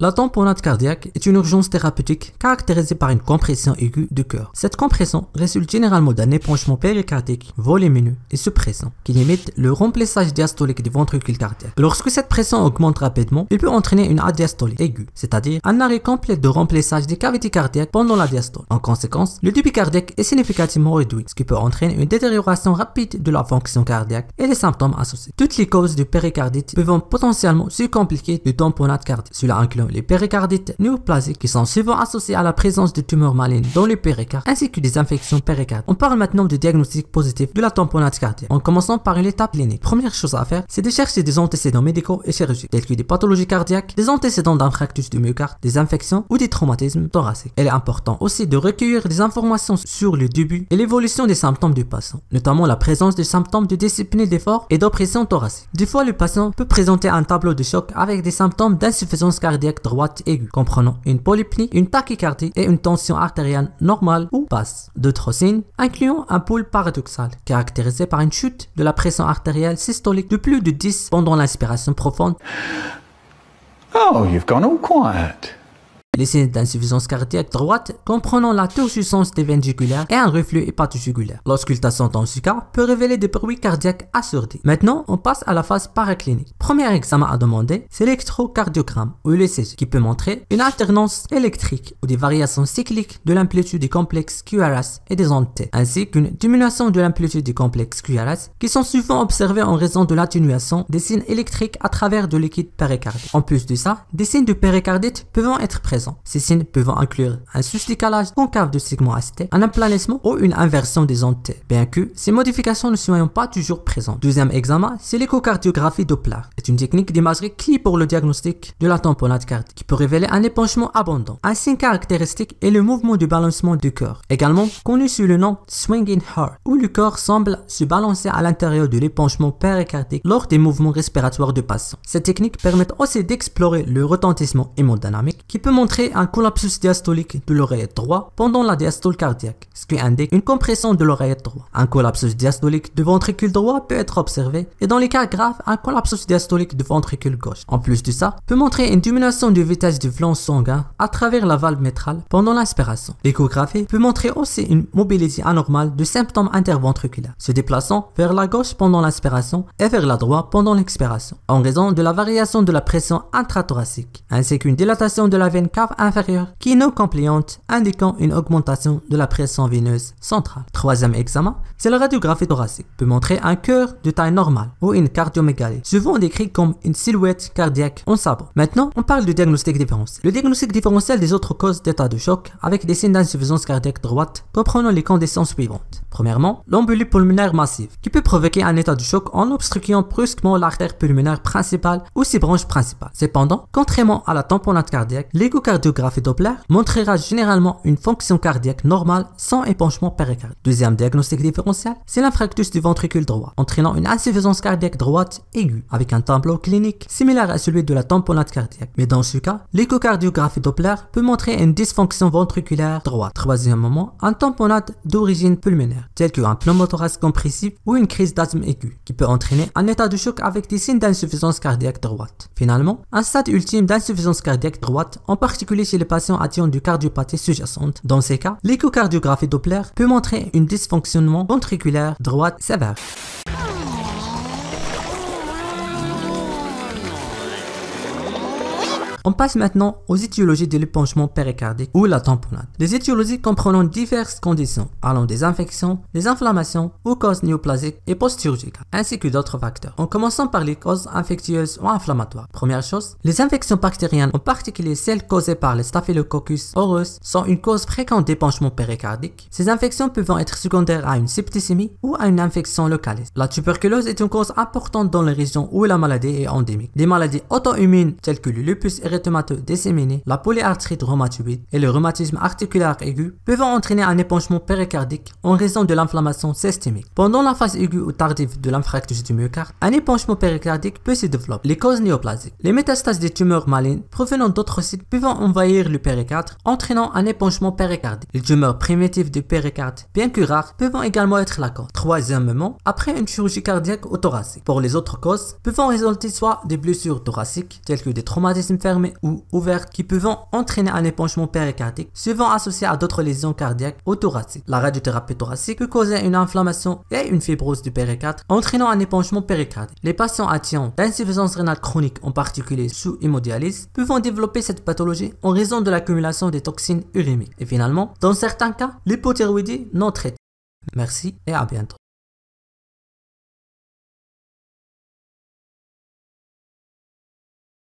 La tamponade cardiaque est une urgence thérapeutique caractérisée par une compression aiguë du cœur. Cette compression résulte généralement d'un épanchement péricardique volumineux et suppressant qui limite le remplissage diastolique du ventricule cardiaque. Lorsque cette pression augmente rapidement, il peut entraîner une adiastolie aiguë, c'est-à-dire un arrêt complet de remplissage des cavités cardiaques pendant la diastole. En conséquence, le débit cardiaque est significativement réduit, ce qui peut entraîner une détérioration rapide de la fonction cardiaque et des symptômes associés. Toutes les causes de péricardite peuvent potentiellement se compliquer de tamponade cardiaque les péricardites néoplasiques qui sont souvent associées à la présence de tumeurs malignes dans les péricard, ainsi que des infections péricardiques. On parle maintenant du diagnostic positif de la tamponade cardiaque en commençant par une étape clinique. Première chose à faire, c'est de chercher des antécédents médicaux et chirurgicaux tels que des pathologies cardiaques, des antécédents d'infractus du myocarde, des infections ou des traumatismes thoraciques. Il est important aussi de recueillir des informations sur le début et l'évolution des symptômes du patient, notamment la présence des symptômes de discipline d'effort et d'oppression thoracique. Des fois, le patient peut présenter un tableau de choc avec des symptômes d'insuffisance cardiaque droite aiguë, comprenant une polypnie, une tachycardie et une tension artérielle normale ou basse. D'autres signes, incluant un pôle paradoxal, caractérisé par une chute de la pression artérielle systolique de plus de 10 pendant l'inspiration profonde. Oh, you've gone all quiet les signes d'insuffisance cardiaque droite comprenant la torsion des veines et un reflux hépatojugular. L'auscultation dans ce cas peut révéler des bruits cardiaques assourdis. Maintenant, on passe à la phase paraclinique. Premier examen à demander, c'est l'électrocardiogramme ou l'ECG qui peut montrer une alternance électrique ou des variations cycliques de l'amplitude du complexe QRS et des ondes T, ainsi qu'une diminution de l'amplitude du complexe QRS qui sont souvent observées en raison de l'atténuation des signes électriques à travers de liquide péricardique. En plus de ça, des signes de péricardite peuvent être présents ces signes peuvent inclure un sous-décalage concave du segment ACT, un aplanissement ou une inversion des ondes bien que ces modifications ne soient pas toujours présentes. Deuxième examen, c'est l'échocardiographie Doppler. C'est une technique d'imagerie clé pour le diagnostic de la tamponade cardiaque qui peut révéler un épanchement abondant. Un signe caractéristique est le mouvement du balancement du corps, également connu sous le nom swinging heart, où le corps semble se balancer à l'intérieur de l'épanchement péricardique lors des mouvements respiratoires de patient. Cette technique permet aussi d'explorer le retentissement hémodynamique qui peut montrer un collapsus diastolique de l'oreillette droite pendant la diastole cardiaque, ce qui indique une compression de l'oreillette droite. Un collapsus diastolique du ventricule droit peut être observé et dans les cas graves, un collapsus diastolique du ventricule gauche. En plus de ça, peut montrer une diminution du vitesse du flanc sanguin à travers la valve métrale pendant l'inspiration. L'échographie peut montrer aussi une mobilité anormale du symptôme interventriculaire, se déplaçant vers la gauche pendant l'inspiration et vers la droite pendant l'expiration, en raison de la variation de la pression intrathoracique, ainsi qu'une dilatation de la veine inférieure qui est non compliante, indiquant une augmentation de la pression veineuse centrale. Troisième examen, c'est la radiographie thoracique. Peut montrer un cœur de taille normale ou une cardiomégalie, souvent décrit comme une silhouette cardiaque en sabre. Maintenant, on parle du diagnostic différentiel. Le diagnostic différentiel des autres causes d'état de choc avec des signes d'insuffisance cardiaque droite comprenant les conditions suivantes. Premièrement, l'embolie pulmonaire massive, qui peut provoquer un état de choc en obstruant brusquement l'artère pulmonaire principale ou ses branches principales. Cependant, contrairement à la tamponade cardiaque, l'écho l'échocardiographie Doppler montrera généralement une fonction cardiaque normale sans épanchement péricardique. Deuxième diagnostic différentiel, c'est l'infractus du ventricule droit, entraînant une insuffisance cardiaque droite aiguë avec un tableau clinique similaire à celui de la tamponade cardiaque. Mais dans ce cas, l'échocardiographie Doppler peut montrer une dysfonction ventriculaire droite. Troisième moment, un tamponade d'origine pulmonaire, tel qu'un pneumothorax compressif ou une crise d'asthme aiguë, qui peut entraîner un état de choc avec des signes d'insuffisance cardiaque droite. Finalement, un stade ultime d'insuffisance cardiaque droite, en particulier particulier chez les patients atteints de cardiopathie sous-jacente. Dans ces cas, l'échocardiographie Doppler peut montrer un dysfonctionnement ventriculaire droite sévère. On passe maintenant aux étiologies de l'épanchement péricardique ou la tamponade. Les étiologies comprenant diverses conditions, allant des infections, des inflammations ou causes néoplasiques et post post-chirurgicales, ainsi que d'autres facteurs. En commençant par les causes infectieuses ou inflammatoires. Première chose, les infections bactériennes, en particulier celles causées par le Staphylococcus aureus, sont une cause fréquente d'épanchement péricardique. Ces infections peuvent être secondaires à une septicémie ou à une infection locale. La tuberculose est une cause importante dans les régions où la maladie est endémique. Des maladies auto-immunes telles que le lupus méridothémateux disséminé, la polyarthrite rhumatoïde et le rhumatisme articulaire aigu peuvent entraîner un épanchement péricardique en raison de l'inflammation systémique. Pendant la phase aiguë ou tardive de l'infarctus du myocarde, un épanchement péricardique peut se développer. Les causes néoplasiques. Les métastases des tumeurs malignes provenant d'autres sites peuvent envahir le péricarde, entraînant un épanchement péricardique. Les tumeurs primitives du péricarde, bien que rares, peuvent également être la cause. Troisièmement, après une chirurgie cardiaque ou thoracique. Pour les autres causes, peuvent résulter soit des blessures thoraciques, telles que des traumatismes fermés ou ouvertes qui peuvent entraîner un épanchement péricardique, souvent associé à d'autres lésions cardiaques ou thoraciques. La radiothérapie thoracique peut causer une inflammation et une fibrose du péricarde, entraînant un épanchement péricardique. Les patients atteints d'insuffisance rénale chronique, en particulier sous hémodialyse, peuvent développer cette pathologie en raison de l'accumulation des toxines urémiques. Et finalement, dans certains cas, l'hypothyroïdie non traitée. Merci et à bientôt.